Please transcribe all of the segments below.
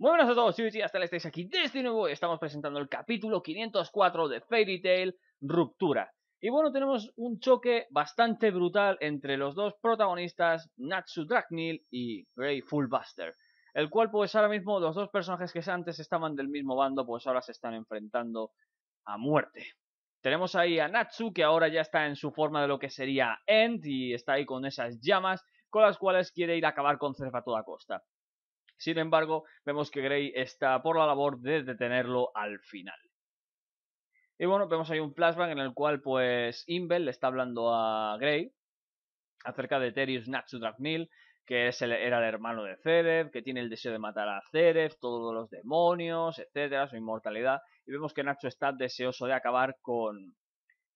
Muy buenas a todos, y hasta la estáis aquí desde este nuevo. Estamos presentando el capítulo 504 de Fairy Tail Ruptura. Y bueno, tenemos un choque bastante brutal entre los dos protagonistas, Natsu Dragnil y Grey Fullbuster. El cual, pues ahora mismo, los dos personajes que antes estaban del mismo bando, pues ahora se están enfrentando a muerte. Tenemos ahí a Natsu, que ahora ya está en su forma de lo que sería End, y está ahí con esas llamas, con las cuales quiere ir a acabar con Cerf a toda costa. Sin embargo, vemos que Grey está por la labor de detenerlo al final. Y bueno, vemos ahí un flashback en el cual pues Inbel le está hablando a Grey acerca de Terius Natsudragnil, que es era el hermano de Zeref, que tiene el deseo de matar a Zeref, todos los demonios, etcétera, su inmortalidad. Y vemos que Nacho está deseoso de acabar con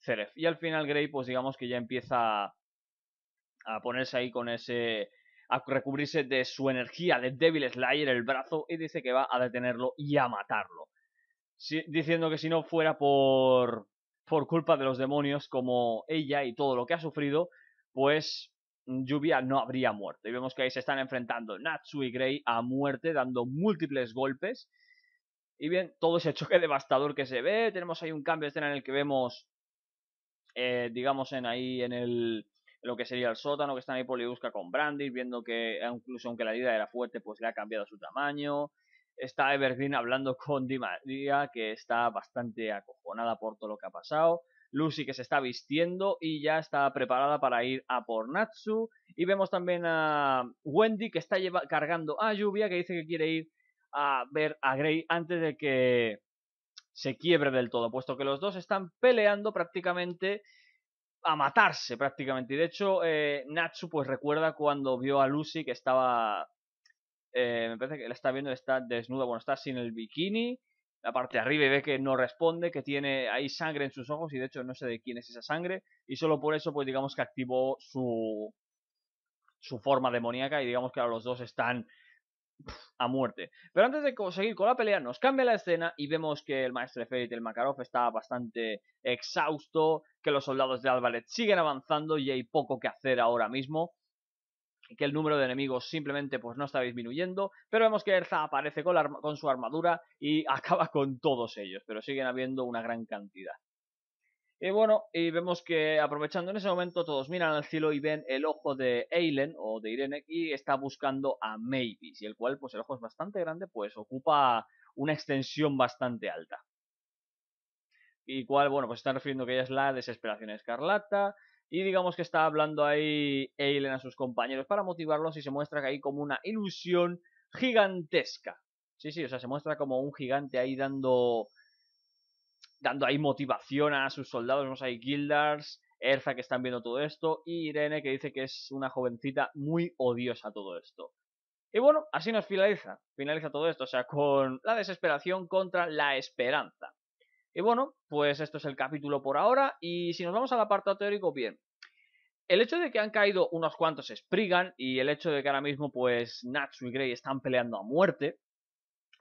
Zeref. Y al final Grey pues digamos que ya empieza a ponerse ahí con ese a recubrirse de su energía de débil Slayer el brazo y dice que va a detenerlo y a matarlo. diciendo que si no fuera por, por culpa de los demonios como ella y todo lo que ha sufrido, pues mm, Lluvia no habría muerto. Y vemos que ahí se están enfrentando Natsu y Grey a muerte, dando múltiples golpes. Y bien, todo ese choque devastador que se ve, tenemos ahí un cambio de escena en el que vemos, eh, digamos, en ahí en el lo que sería el sótano, que están ahí Poliusca con brandy viendo que incluso aunque la vida era fuerte, pues le ha cambiado su tamaño. Está Everdeen hablando con Di María, que está bastante acojonada por todo lo que ha pasado. Lucy que se está vistiendo y ya está preparada para ir a Pornatsu. Y vemos también a Wendy que está lleva, cargando a Lluvia, que dice que quiere ir a ver a Grey antes de que se quiebre del todo, puesto que los dos están peleando prácticamente a matarse prácticamente. Y de hecho, eh, Natsu pues recuerda cuando vio a Lucy que estaba. Eh, me parece que la está viendo, está desnuda, bueno, está sin el bikini, la parte de arriba y ve que no responde, que tiene ahí sangre en sus ojos y de hecho no sé de quién es esa sangre. Y solo por eso, pues digamos que activó su, su forma demoníaca y digamos que ahora los dos están a muerte. Pero antes de seguir con la pelea, nos cambia la escena y vemos que el maestro Ferit, el Makarov, está bastante exhausto, que los soldados de Álvarez siguen avanzando y hay poco que hacer ahora mismo que el número de enemigos simplemente pues no está disminuyendo, pero vemos que Erza aparece con su armadura y acaba con todos ellos, pero siguen habiendo una gran cantidad. Y bueno, y vemos que aprovechando en ese momento todos miran al cielo y ven el ojo de Eilen o de Irene y está buscando a Mavis, y el cual pues el ojo es bastante grande, pues ocupa una extensión bastante alta. Y cual, bueno, pues están refiriendo que ella es la desesperación escarlata, y digamos que está hablando ahí Eilen a sus compañeros para motivarlos y se muestra que hay como una ilusión gigantesca. Sí, sí, o sea, se muestra como un gigante ahí dando dando ahí motivación a sus soldados. Vemos ahí Gildars, Erza que están viendo todo esto y Irene que dice que es una jovencita muy odiosa todo esto. Y bueno, así nos finaliza, finaliza todo esto, o sea, con la desesperación contra la esperanza. Y bueno, pues esto es el capítulo por ahora y si nos vamos al apartado teórico, bien. El hecho de que han caído unos cuantos Spriggan y el hecho de que ahora mismo pues Natsu y Grey están peleando a muerte,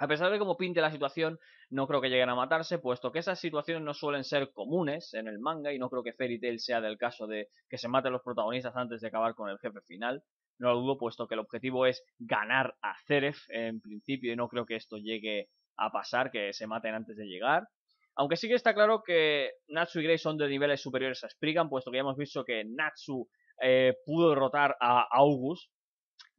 a pesar de cómo pinte la situación, no creo que lleguen a matarse, puesto que esas situaciones no suelen ser comunes en el manga y no creo que Fairy Tail sea del caso de que se maten los protagonistas antes de acabar con el jefe final. No lo dudo, puesto que el objetivo es ganar a Zeref en principio y no creo que esto llegue a pasar, que se maten antes de llegar. Aunque sí que está claro que Natsu y Grey son de niveles superiores a Spriggan, puesto que ya hemos visto que Natsu eh, pudo derrotar a August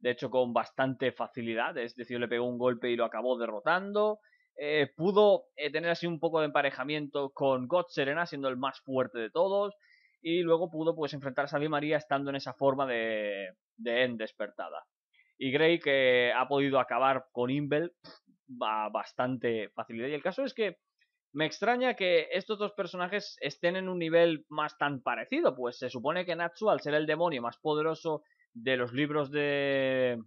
de hecho con bastante facilidad, es decir, le pegó un golpe y lo acabó derrotando. Eh, pudo eh, tener así un poco de emparejamiento con God Serena, siendo el más fuerte de todos. Y luego pudo pues enfrentar a Sabi María estando en esa forma de, de End despertada. Y Grey que ha podido acabar con Imbel va bastante facilidad. Y el caso es que me extraña que estos dos personajes estén en un nivel más tan parecido, pues se supone que Natsu, al ser el demonio más poderoso de los libros de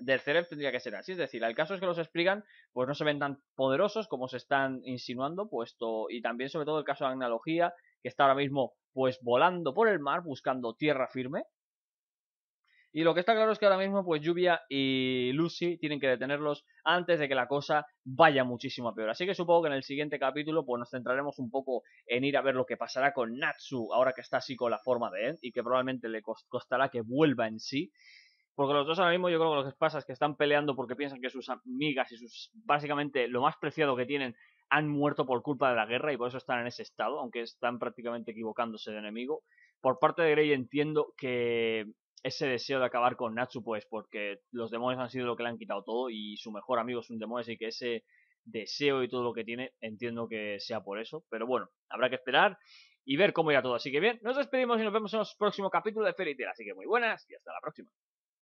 del cerebro tendría que ser así. Es decir, el caso es que los explican, pues no se ven tan poderosos como se están insinuando, puesto, y también sobre todo el caso de analogía, que está ahora mismo pues volando por el mar buscando tierra firme, y lo que está claro es que ahora mismo, pues Lluvia y Lucy tienen que detenerlos antes de que la cosa vaya muchísimo peor. Así que supongo que en el siguiente capítulo, pues nos centraremos un poco en ir a ver lo que pasará con Natsu, ahora que está así con la forma de él, y que probablemente le costará que vuelva en sí. Porque los dos ahora mismo yo creo que lo que pasa es que están peleando porque piensan que sus amigas y sus básicamente lo más preciado que tienen han muerto por culpa de la guerra y por eso están en ese estado, aunque están prácticamente equivocándose de enemigo. Por parte de Grey entiendo que ese deseo de acabar con Natsu, pues porque los demonios han sido lo que le han quitado todo y su mejor amigo es un demonio, así que ese deseo y todo lo que tiene, entiendo que sea por eso, pero bueno, habrá que esperar y ver cómo irá todo. Así que bien, nos despedimos y nos vemos en los próximos capítulos de Fairy Tail, así que muy buenas y hasta la próxima.